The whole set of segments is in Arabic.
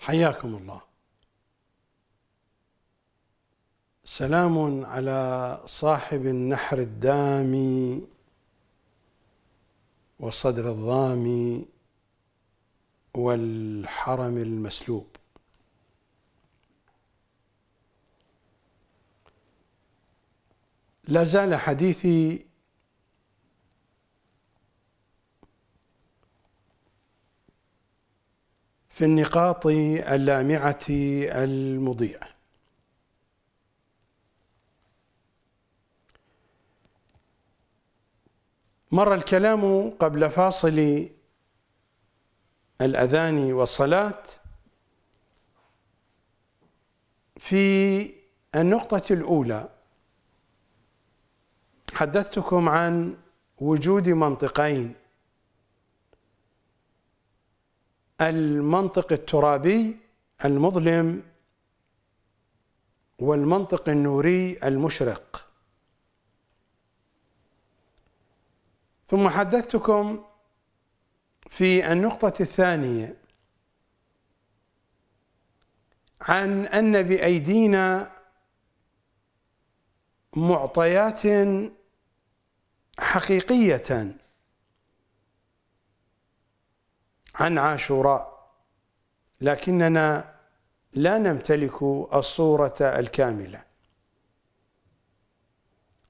حياكم الله سلام على صاحب النحر الدامي والصدر الضامي والحرم المسلوب لا زال حديثي في النقاط اللامعة المضيئة مر الكلام قبل فاصل الأذان والصلاة في النقطة الأولى حدثتكم عن وجود منطقين المنطق الترابي المظلم والمنطق النوري المشرق ثم حدثتكم في النقطة الثانية عن أن بأيدينا معطيات حقيقية عن عاشوراء لكننا لا نمتلك الصورة الكاملة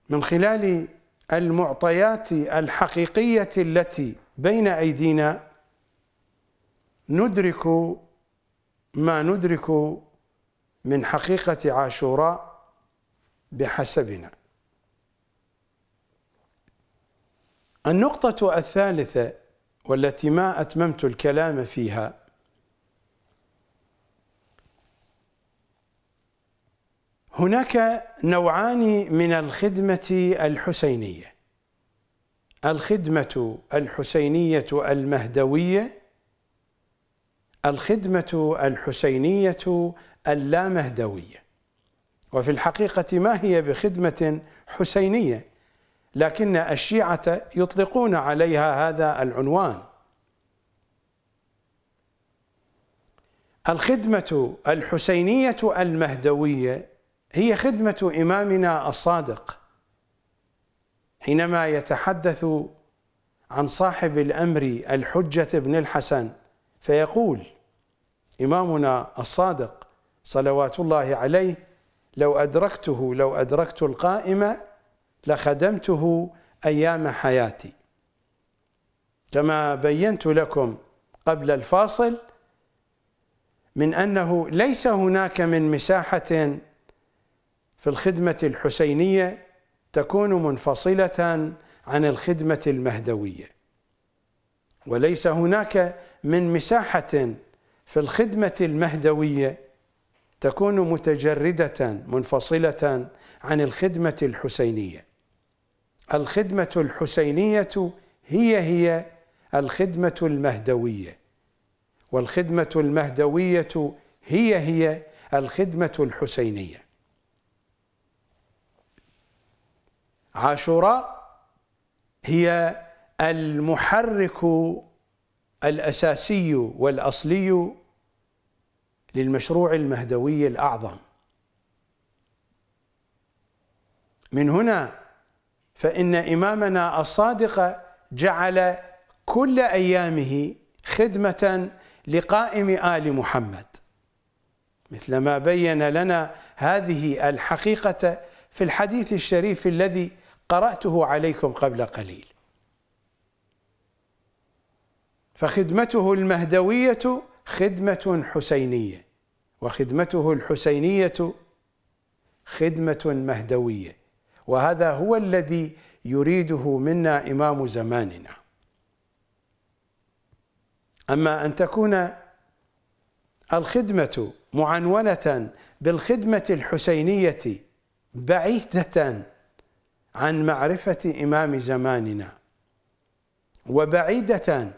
من خلال المعطيات الحقيقية التي بين أيدينا ندرك ما ندرك من حقيقة عاشوراء بحسبنا النقطة الثالثة والتي ما أتممت الكلام فيها هناك نوعان من الخدمة الحسينية الخدمة الحسينية المهدوية الخدمة الحسينية اللامهدوية وفي الحقيقة ما هي بخدمة حسينية لكن الشيعة يطلقون عليها هذا العنوان الخدمة الحسينية المهدوية هي خدمة إمامنا الصادق حينما يتحدث عن صاحب الأمر الحجة بن الحسن فيقول إمامنا الصادق صلوات الله عليه لو أدركته لو أدركت القائمة لخدمته أيام حياتي كما بينت لكم قبل الفاصل من أنه ليس هناك من مساحة في الخدمة الحسينية تكون منفصلة عن الخدمة المهدوية وليس هناك من مساحة في الخدمة المهدوية تكون متجردة منفصلة عن الخدمة الحسينية الخدمة الحسينية هي هي الخدمة المهدوية والخدمة المهدوية هي هي الخدمة الحسينية عاشوراء هي المحرك الأساسي والأصلي للمشروع المهدوي الأعظم من هنا فإن إمامنا الصادق جعل كل أيامه خدمة لقائم آل محمد مثلما بين لنا هذه الحقيقة في الحديث الشريف الذي قرأته عليكم قبل قليل فخدمته المهدوية خدمة حسينية وخدمته الحسينية خدمة مهدوية وهذا هو الذي يريده منا إمام زماننا أما أن تكون الخدمة معنونة بالخدمة الحسينية بعيدة عن معرفة إمام زماننا وبعيدة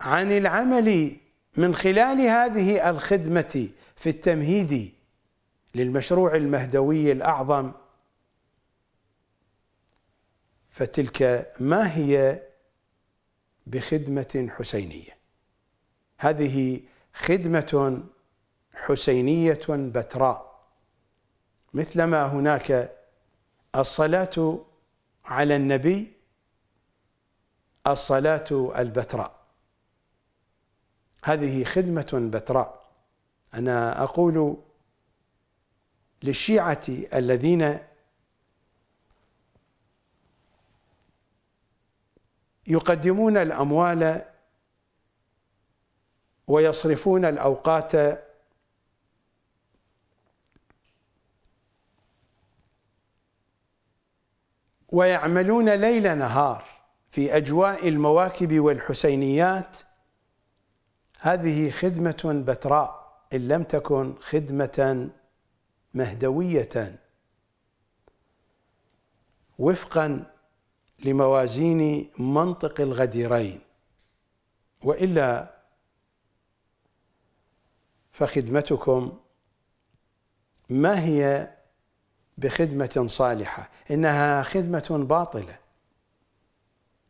عن العمل من خلال هذه الخدمة في التمهيد للمشروع المهدوي الأعظم فتلك ما هي بخدمة حسينية هذه خدمة حسينية بتراء مثلما هناك الصلاة على النبي الصلاة البتراء هذه خدمة بتراء أنا أقول للشيعة الذين يقدمون الأموال ويصرفون الأوقات ويعملون ليل نهار في أجواء المواكب والحسينيات هذه خدمة بتراء إن لم تكن خدمة مهدويتان وفقا لموازين منطق الغديرين والا فخدمتكم ما هي بخدمه صالحه انها خدمه باطله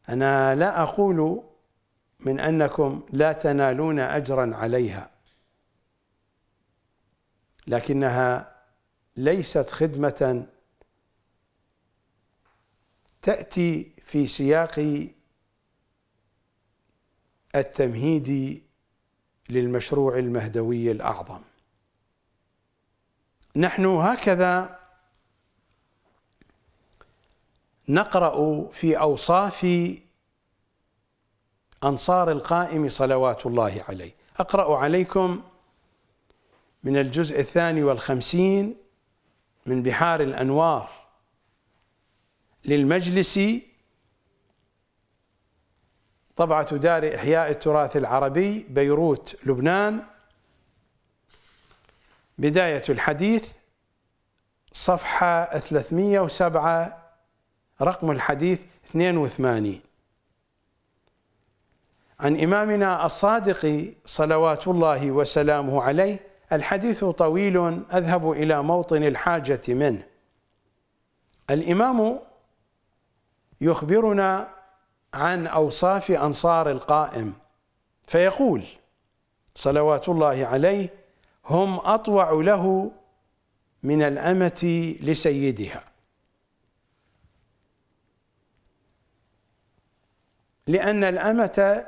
انا لا اقول من انكم لا تنالون اجرا عليها لكنها ليست خدمة تأتي في سياق التمهيد للمشروع المهدوي الأعظم نحن هكذا نقرأ في أوصاف أنصار القائم صلوات الله عليه أقرأ عليكم من الجزء الثاني والخمسين من بحار الأنوار للمجلس طبعة دار إحياء التراث العربي بيروت لبنان بداية الحديث صفحة 307 رقم الحديث 82 عن إمامنا الصادق صلوات الله وسلامه عليه الحديث طويل اذهب الى موطن الحاجه منه الامام يخبرنا عن اوصاف انصار القائم فيقول صلوات الله عليه هم اطوع له من الامه لسيدها لان الامه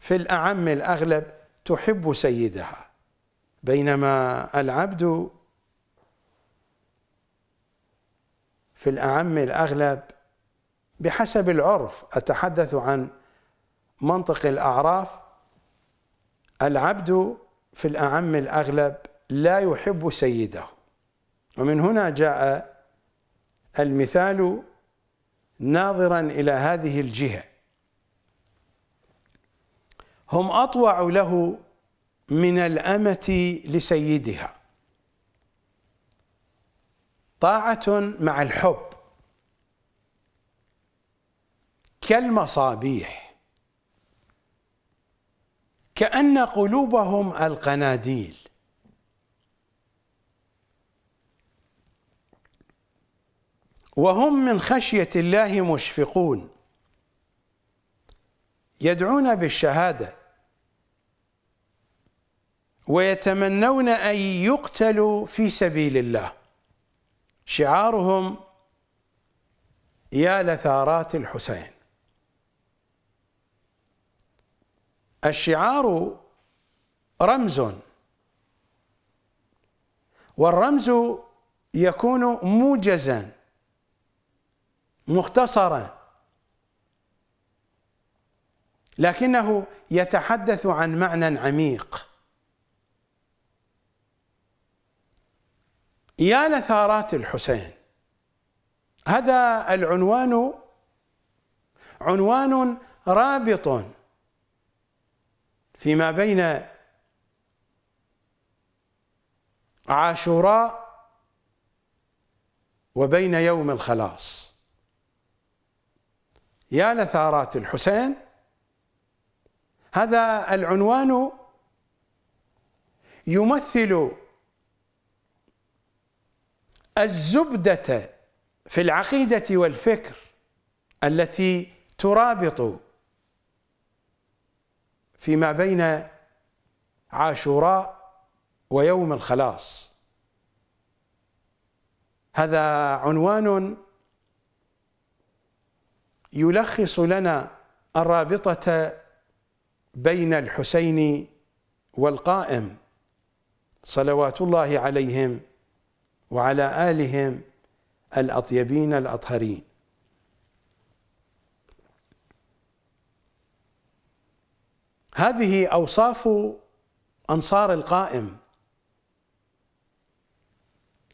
في الأعم الأغلب تحب سيدها بينما العبد في الأعم الأغلب بحسب العرف أتحدث عن منطق الأعراف العبد في الأعم الأغلب لا يحب سيده ومن هنا جاء المثال ناظرا إلى هذه الجهة هم أطوع له من الأمة لسيدها طاعة مع الحب كالمصابيح كأن قلوبهم القناديل وهم من خشية الله مشفقون يدعون بالشهادة ويتمنون أن يقتلوا في سبيل الله شعارهم يا لثارات الحسين الشعار رمز والرمز يكون موجزا مختصرا لكنه يتحدث عن معنى عميق يا لثارات الحسين هذا العنوان عنوان رابط فيما بين عاشوراء وبين يوم الخلاص يا لثارات الحسين هذا العنوان يمثل الزبدة في العقيدة والفكر التي ترابط فيما بين عاشوراء ويوم الخلاص هذا عنوان يلخص لنا الرابطة بين الحسين والقائم صلوات الله عليهم وعلى آلهم الأطيبين الأطهرين هذه أوصاف أنصار القائم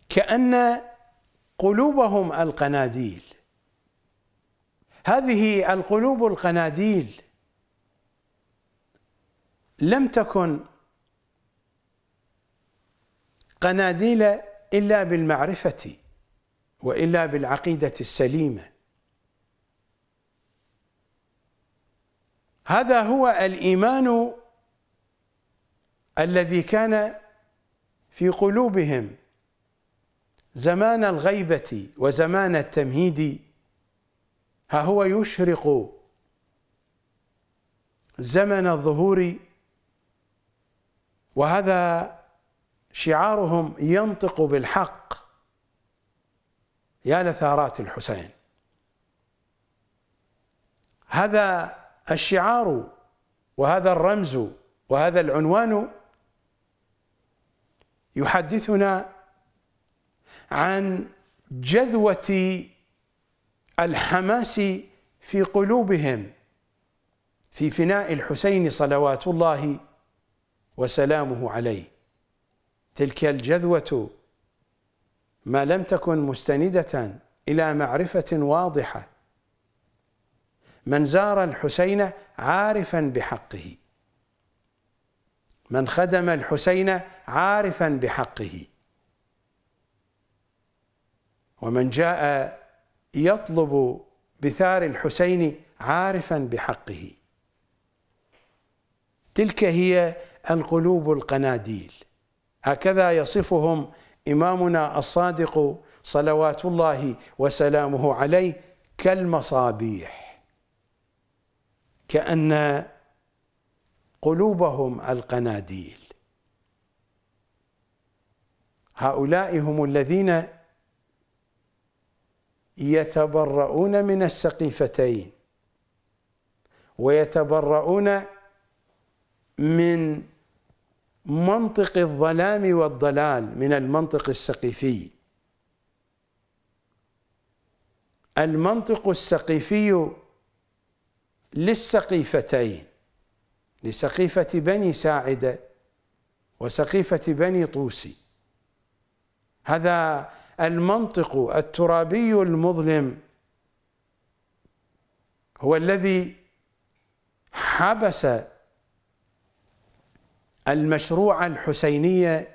كأن قلوبهم القناديل هذه القلوب القناديل لم تكن قناديل إلا بالمعرفة وإلا بالعقيدة السليمة هذا هو الإيمان الذي كان في قلوبهم زمان الغيبة وزمان التمهيد ها هو يشرق زمن الظهور وهذا شعارهم ينطق بالحق يا لثارات الحسين هذا الشعار وهذا الرمز وهذا العنوان يحدثنا عن جذوه الحماس في قلوبهم في فناء الحسين صلوات الله وسلامه عليه تلك الجذوة ما لم تكن مستندة إلى معرفة واضحة من زار الحسين عارفا بحقه من خدم الحسين عارفا بحقه ومن جاء يطلب بثار الحسين عارفا بحقه تلك هي القلوب القناديل هكذا يصفهم إمامنا الصادق صلوات الله وسلامه عليه كالمصابيح كأن قلوبهم القناديل هؤلاء هم الذين يتبرؤون من السقيفتين ويتبرؤون من منطق الظلام والضلال من المنطق السقيفي المنطق السقيفي للسقيفتين لسقيفة بني ساعدة وسقيفة بني طوسي هذا المنطق الترابي المظلم هو الذي حبس المشروع الحسينية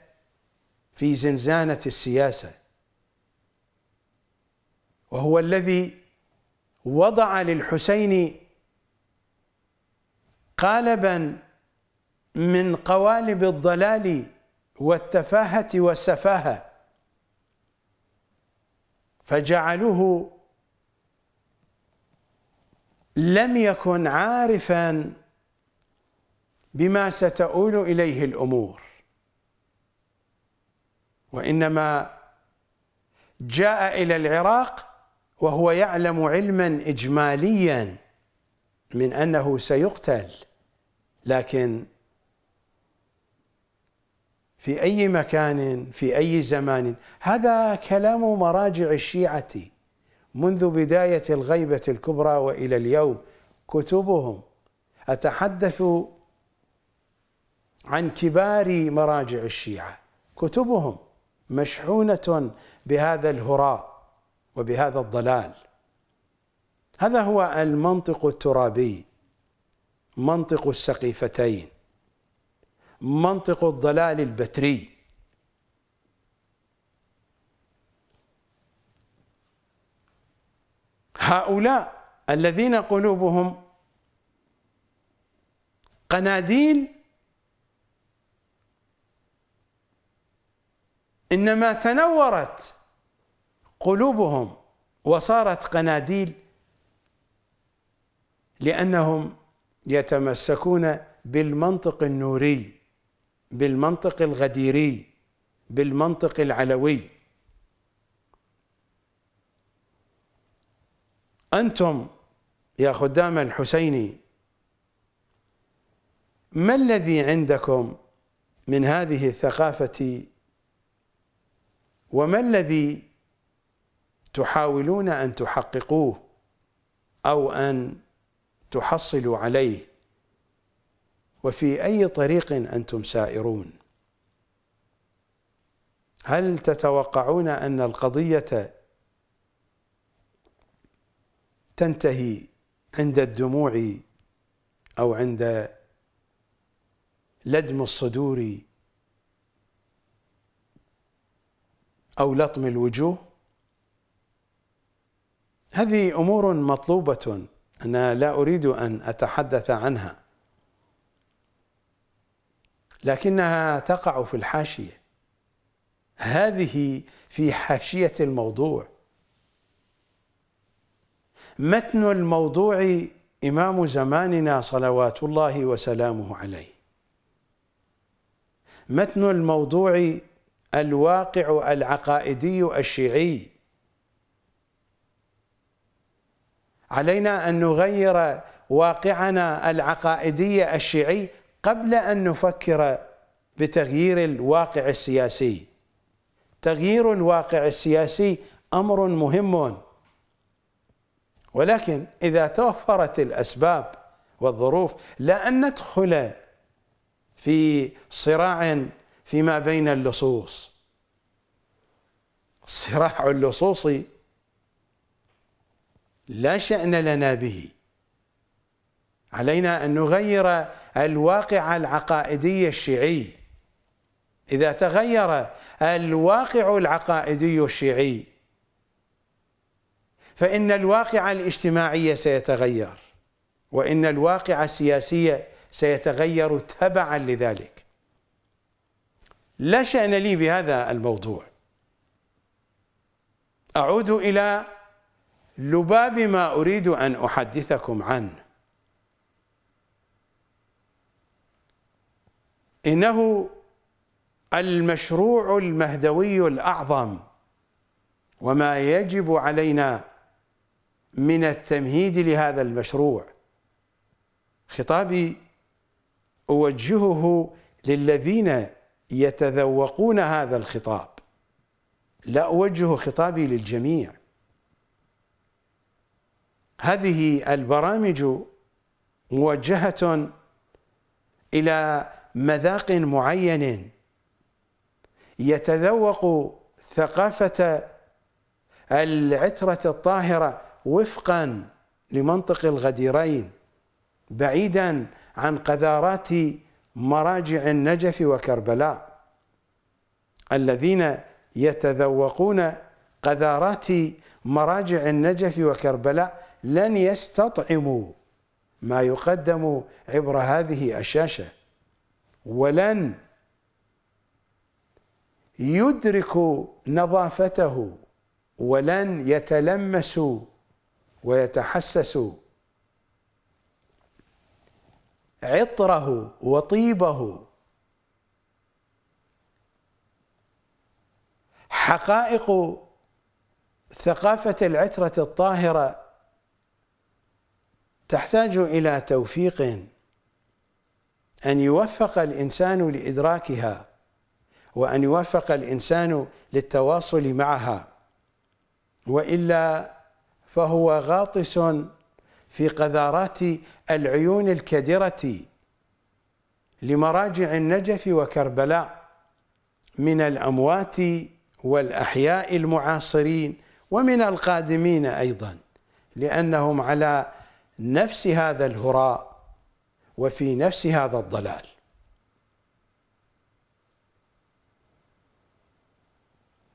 في زنزانة السياسة وهو الذي وضع للحسين قالبا من قوالب الضلال والتفاهة والسفاهة فجعلوه لم يكن عارفا بما ستؤول اليه الامور وانما جاء الى العراق وهو يعلم علما اجماليا من انه سيقتل لكن في اي مكان في اي زمان هذا كلام مراجع الشيعه منذ بدايه الغيبه الكبرى والى اليوم كتبهم اتحدث عن كبار مراجع الشيعة كتبهم مشحونة بهذا الهراء وبهذا الضلال هذا هو المنطق الترابي منطق السقيفتين منطق الضلال البتري هؤلاء الذين قلوبهم قناديل إنما تنورت قلوبهم وصارت قناديل لأنهم يتمسكون بالمنطق النوري بالمنطق الغديري بالمنطق العلوي أنتم يا خدام الحسيني ما الذي عندكم من هذه الثقافة وما الذي تحاولون ان تحققوه او ان تحصلوا عليه وفي اي طريق انتم سائرون هل تتوقعون ان القضيه تنتهي عند الدموع او عند لدم الصدور أو لطم الوجوه هذه أمور مطلوبة أنا لا أريد أن أتحدث عنها لكنها تقع في الحاشية هذه في حاشية الموضوع متن الموضوع إمام زماننا صلوات الله وسلامه عليه متن الموضوع الواقع العقائدي الشيعي علينا ان نغير واقعنا العقائدي الشيعي قبل ان نفكر بتغيير الواقع السياسي تغيير الواقع السياسي امر مهم ولكن اذا توفرت الاسباب والظروف لا ان ندخل في صراع فيما بين اللصوص صراع اللصوص لا شأن لنا به علينا أن نغير الواقع العقائدي الشيعي إذا تغير الواقع العقائدي الشيعي فإن الواقع الاجتماعي سيتغير وإن الواقع السياسي سيتغير تبعا لذلك لا شأن لي بهذا الموضوع أعود إلى لباب ما أريد أن أحدثكم عنه إنه المشروع المهدوي الأعظم وما يجب علينا من التمهيد لهذا المشروع خطابي أوجهه للذين يتذوقون هذا الخطاب لا اوجه خطابي للجميع هذه البرامج موجهه الى مذاق معين يتذوق ثقافه العتره الطاهره وفقا لمنطق الغديرين بعيدا عن قذارات مراجع النجف وكربلاء الذين يتذوقون قذارات مراجع النجف وكربلاء لن يستطعموا ما يقدم عبر هذه الشاشه ولن يدركوا نظافته ولن يتلمسوا ويتحسسوا عطره وطيبه حقائق ثقافه العتره الطاهره تحتاج الى توفيق ان يوفق الانسان لادراكها وان يوفق الانسان للتواصل معها والا فهو غاطس في قذارات العيون الكدرة لمراجع النجف وكربلاء من الأموات والأحياء المعاصرين ومن القادمين أيضا لأنهم على نفس هذا الهراء وفي نفس هذا الضلال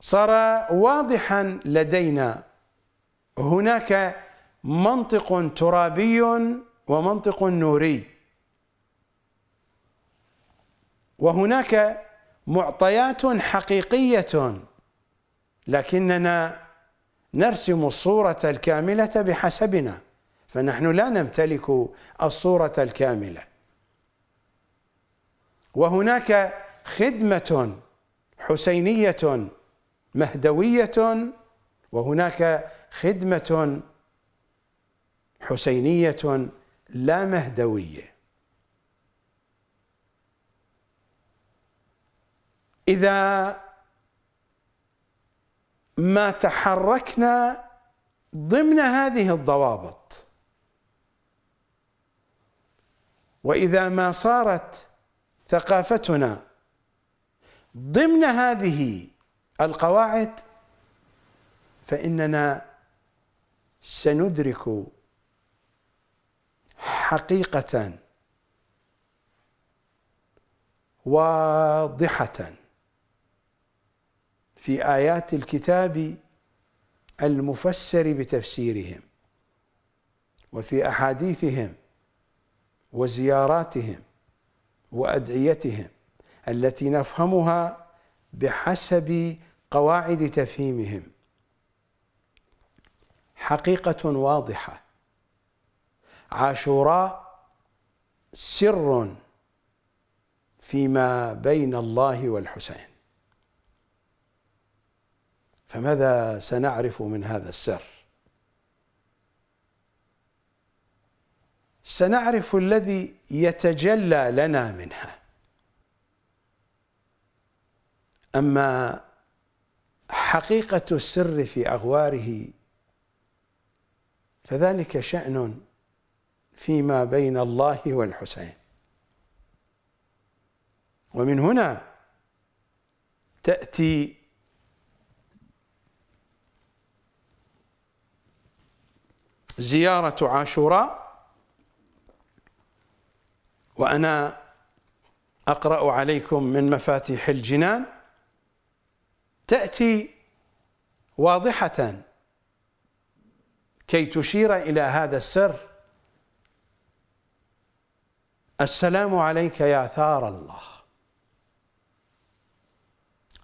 صار واضحا لدينا هناك منطق ترابي ومنطق نوري وهناك معطيات حقيقيه لكننا نرسم الصوره الكامله بحسبنا فنحن لا نمتلك الصوره الكامله وهناك خدمه حسينيه مهدويه وهناك خدمه حسينيه لا مهدوية إذا ما تحركنا ضمن هذه الضوابط وإذا ما صارت ثقافتنا ضمن هذه القواعد فإننا سندرك حقيقة واضحة في آيات الكتاب المفسر بتفسيرهم وفي أحاديثهم وزياراتهم وأدعيتهم التي نفهمها بحسب قواعد تفهيمهم حقيقة واضحة عاشوراء سر فيما بين الله والحسين فماذا سنعرف من هذا السر سنعرف الذي يتجلى لنا منها اما حقيقه السر في اغواره فذلك شان فيما بين الله والحسين ومن هنا تأتي زيارة عاشوراء وأنا أقرأ عليكم من مفاتيح الجنان تأتي واضحة كي تشير إلى هذا السر السلام عليك يا ثار الله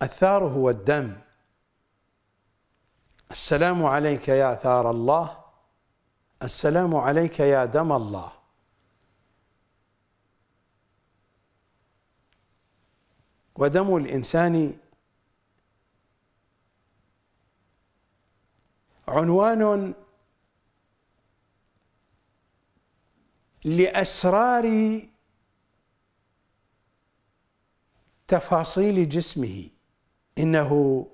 الثار هو الدم السلام عليك يا ثار الله السلام عليك يا دم الله ودم الإنسان عنوان لأسرار تفاصيل جسمه انه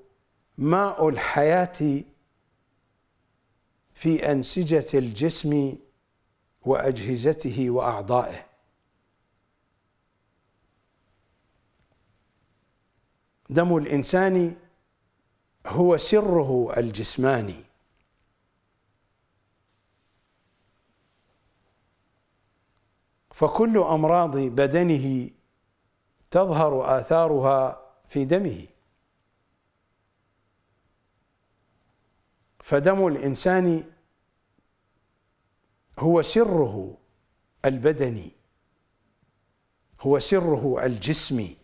ماء الحياه في انسجه الجسم واجهزته واعضائه دم الانسان هو سره الجسماني فكل امراض بدنه تظهر آثارها في دمه فدم الإنسان هو سره البدني هو سره الجسمي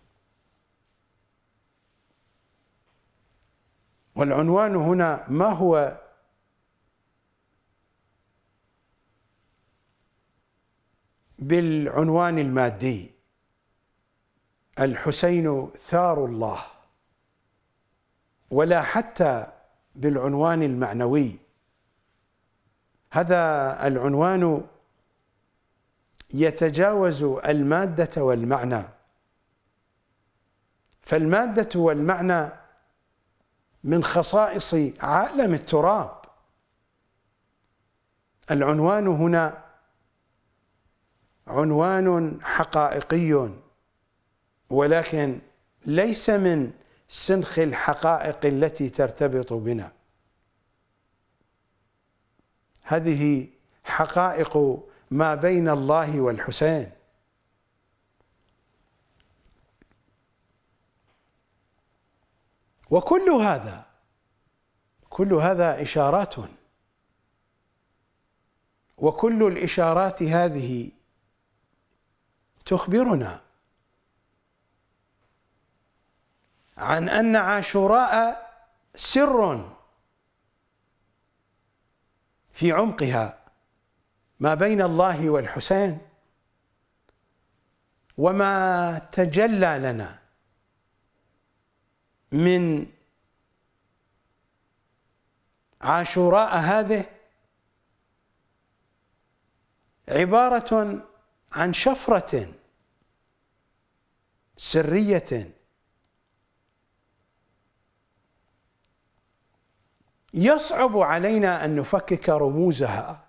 والعنوان هنا ما هو بالعنوان المادي الحسين ثار الله ولا حتى بالعنوان المعنوي هذا العنوان يتجاوز الماده والمعنى فالماده والمعنى من خصائص عالم التراب العنوان هنا عنوان حقائقي ولكن ليس من سنخ الحقائق التي ترتبط بنا هذه حقائق ما بين الله والحسين وكل هذا كل هذا إشارات وكل الإشارات هذه تخبرنا عن أن عاشوراء سر في عمقها ما بين الله والحسين وما تجلى لنا من عاشوراء هذه عبارة عن شفرة سرية يصعب علينا ان نفكك رموزها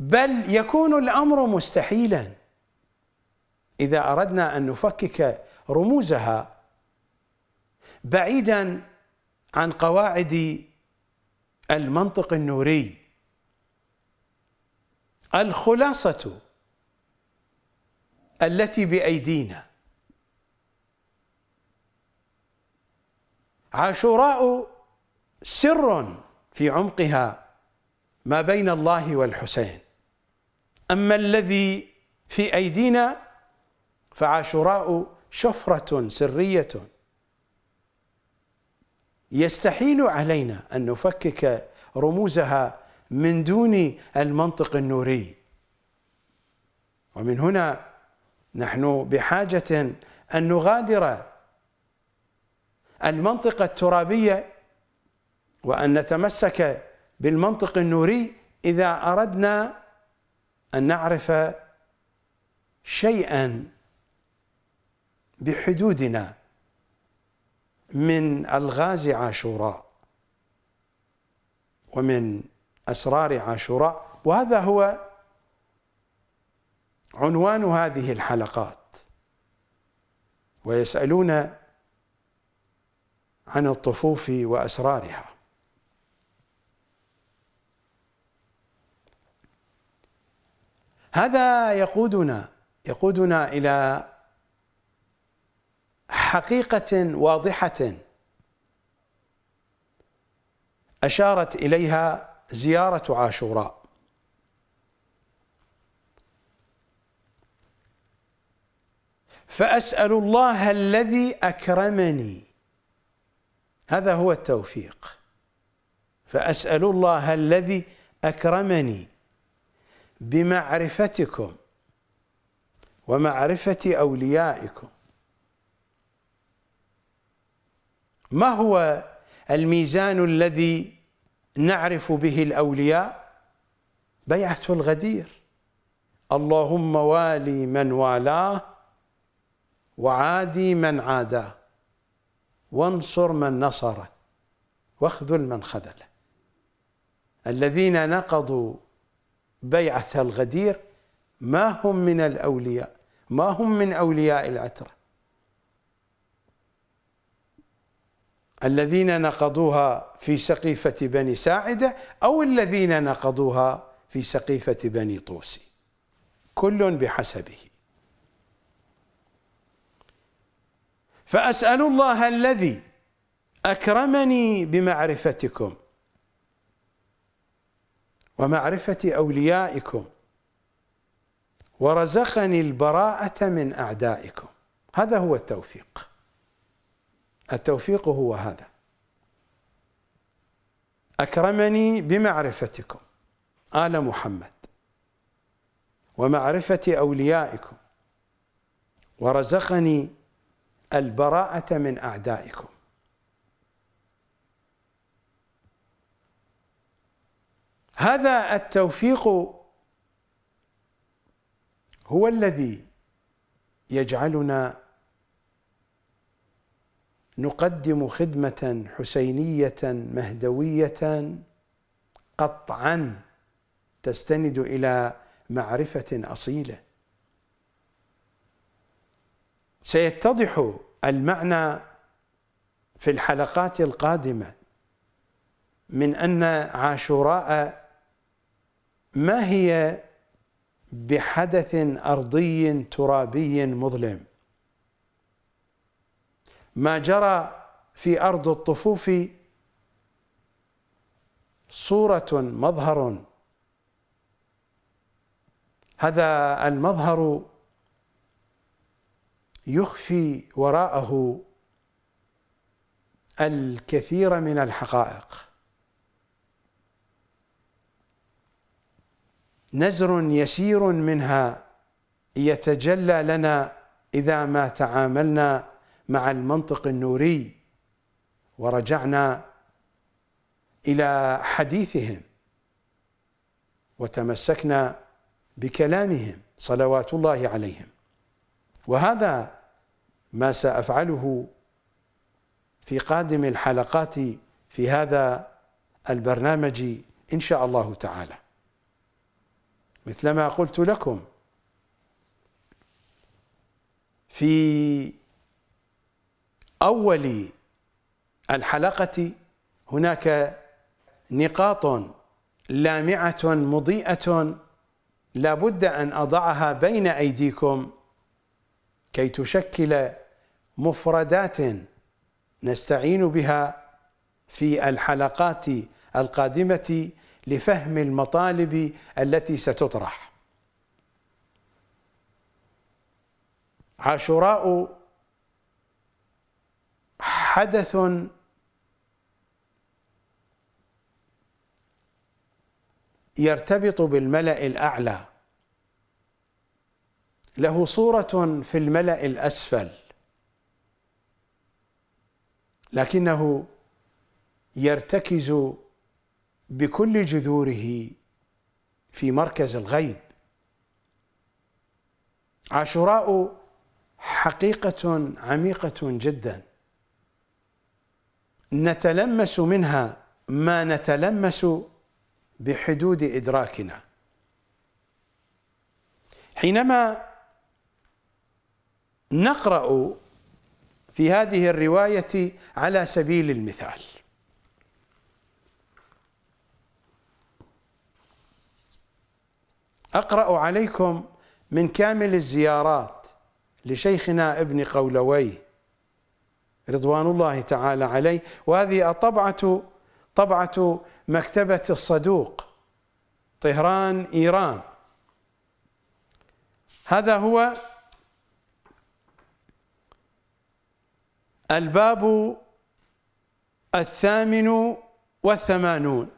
بل يكون الامر مستحيلا اذا اردنا ان نفكك رموزها بعيدا عن قواعد المنطق النوري الخلاصه التي بايدينا عاشوراء سر في عمقها ما بين الله والحسين أما الذي في أيدينا فعاشوراء شفرة سرية يستحيل علينا أن نفكك رموزها من دون المنطق النوري ومن هنا نحن بحاجة أن نغادر المنطقة الترابية وأن نتمسك بالمنطق النوري إذا أردنا أن نعرف شيئا بحدودنا من الغاز عاشوراء ومن أسرار عاشوراء وهذا هو عنوان هذه الحلقات ويسألون عن الطفوف وأسرارها هذا يقودنا يقودنا إلى حقيقة واضحة أشارت إليها زيارة عاشوراء فأسأل الله الذي أكرمني هذا هو التوفيق فأسأل الله الذي أكرمني بمعرفتكم ومعرفة أوليائكم ما هو الميزان الذي نعرف به الأولياء بيعة الغدير اللهم والي من والاه وعادي من عاداه وانصر من نصره واخذل من خذله الذين نقضوا بيعة الغدير ما هم من الأولياء ما هم من أولياء العترة الذين نقضوها في سقيفة بني ساعدة أو الذين نقضوها في سقيفة بني طوسي كل بحسبه فأسأل الله الذي أكرمني بمعرفتكم ومعرفة أوليائكم ورزقني البراءة من أعدائكم هذا هو التوفيق التوفيق هو هذا أكرمني بمعرفتكم آل محمد ومعرفة أوليائكم ورزقني البراءة من أعدائكم هذا التوفيق هو الذي يجعلنا نقدم خدمة حسينية مهدوية قطعا تستند إلى معرفة أصيلة سيتضح المعنى في الحلقات القادمة من أن عاشوراء ما هي بحدث أرضي ترابي مظلم ما جرى في أرض الطفوف صورة مظهر هذا المظهر يخفي وراءه الكثير من الحقائق نزر يسير منها يتجلى لنا إذا ما تعاملنا مع المنطق النوري ورجعنا إلى حديثهم وتمسكنا بكلامهم صلوات الله عليهم وهذا ما سافعله في قادم الحلقات في هذا البرنامج ان شاء الله تعالى مثلما قلت لكم في اول الحلقه هناك نقاط لامعه مضيئه لا بد ان اضعها بين ايديكم كي تشكل مفردات نستعين بها في الحلقات القادمه لفهم المطالب التي ستطرح عاشوراء حدث يرتبط بالملا الاعلى له صورة في الملأ الأسفل لكنه يرتكز بكل جذوره في مركز الغيب عاشوراء حقيقة عميقة جدا نتلمس منها ما نتلمس بحدود إدراكنا حينما نقرأ في هذه الرواية على سبيل المثال أقرأ عليكم من كامل الزيارات لشيخنا ابن قولوي رضوان الله تعالى عليه وهذه الطبعة طبعة مكتبة الصدوق طهران إيران هذا هو الباب الثامن والثمانون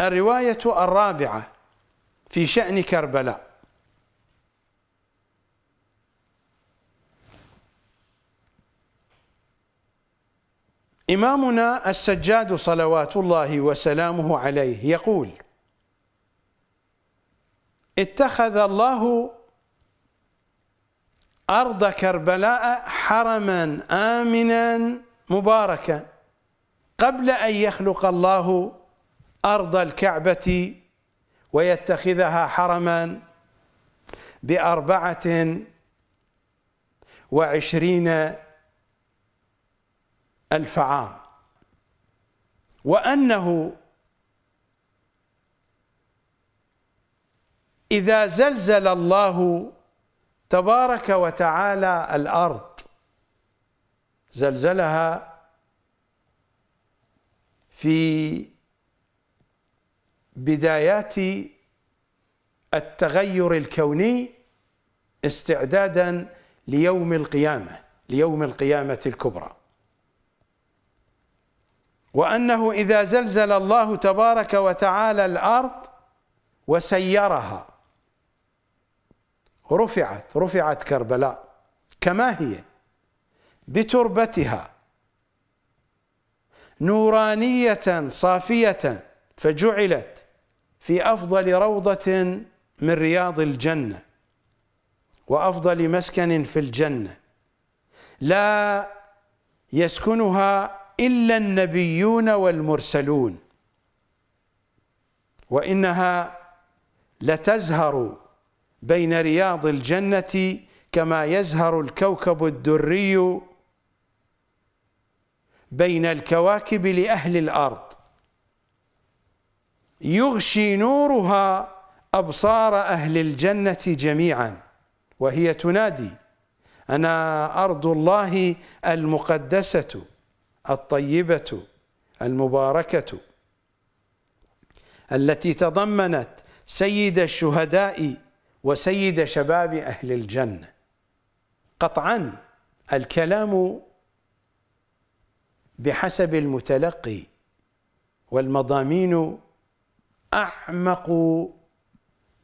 الرواية الرابعة في شأن كربلاء إمامنا السجاد صلوات الله وسلامه عليه يقول اتخذ الله أرض كربلاء حرما آمنا مباركا قبل أن يخلق الله أرض الكعبة ويتخذها حرما بأربعة وعشرين ألف عام وأنه إذا زلزل الله تبارك وتعالى الارض زلزلها في بدايات التغير الكوني استعدادا ليوم القيامه ليوم القيامه الكبرى وانه اذا زلزل الله تبارك وتعالى الارض وسيرها رفعت رفعت كربلاء كما هي بتربتها نورانية صافية فجعلت في أفضل روضة من رياض الجنة وأفضل مسكن في الجنة لا يسكنها إلا النبيون والمرسلون وإنها لتزهر بين رياض الجنة كما يزهر الكوكب الدري بين الكواكب لأهل الأرض يغشي نورها أبصار أهل الجنة جميعا وهي تنادي أنا أرض الله المقدسة الطيبة المباركة التي تضمنت سيد الشهداء وسيد شباب أهل الجنة قطعا الكلام بحسب المتلقي والمضامين أعمق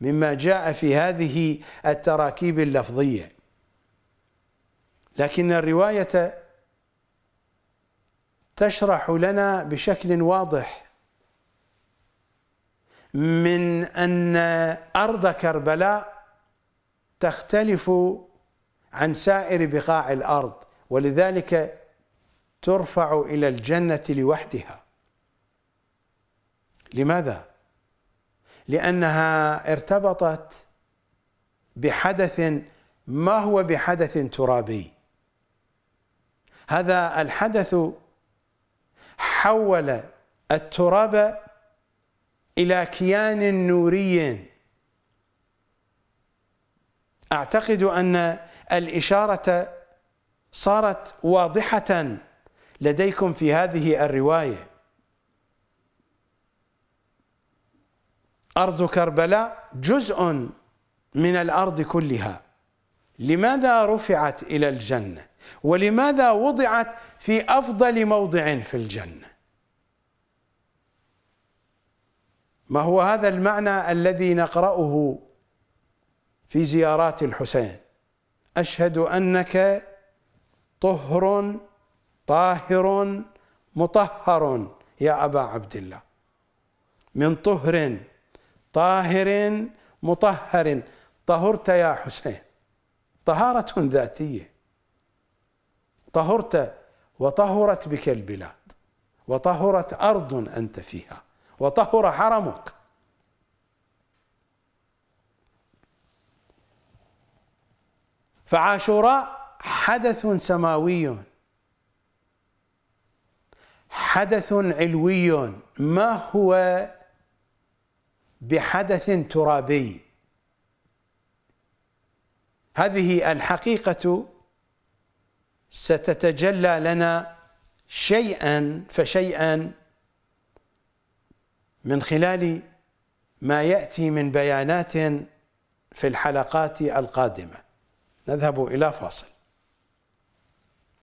مما جاء في هذه التراكيب اللفظية لكن الرواية تشرح لنا بشكل واضح من أن أرض كربلاء تختلف عن سائر بقاع الأرض ولذلك ترفع إلى الجنة لوحدها لماذا؟ لأنها ارتبطت بحدث ما هو بحدث ترابي هذا الحدث حول التراب إلى كيان نوري أعتقد أن الإشارة صارت واضحة لديكم في هذه الرواية أرض كربلاء جزء من الأرض كلها لماذا رفعت إلى الجنة ولماذا وضعت في أفضل موضع في الجنة ما هو هذا المعنى الذي نقرأه في زيارات الحسين أشهد أنك طهر طاهر مطهر يا أبا عبد الله من طهر طاهر مطهر طهرت يا حسين طهارة ذاتية طهرت وطهرت بك البلاد وطهرت أرض أنت فيها وطهر حرمك فعاشوراء حدث سماوي حدث علوي ما هو بحدث ترابي هذه الحقيقة ستتجلى لنا شيئا فشيئا من خلال ما ياتي من بيانات في الحلقات القادمه نذهب الى فاصل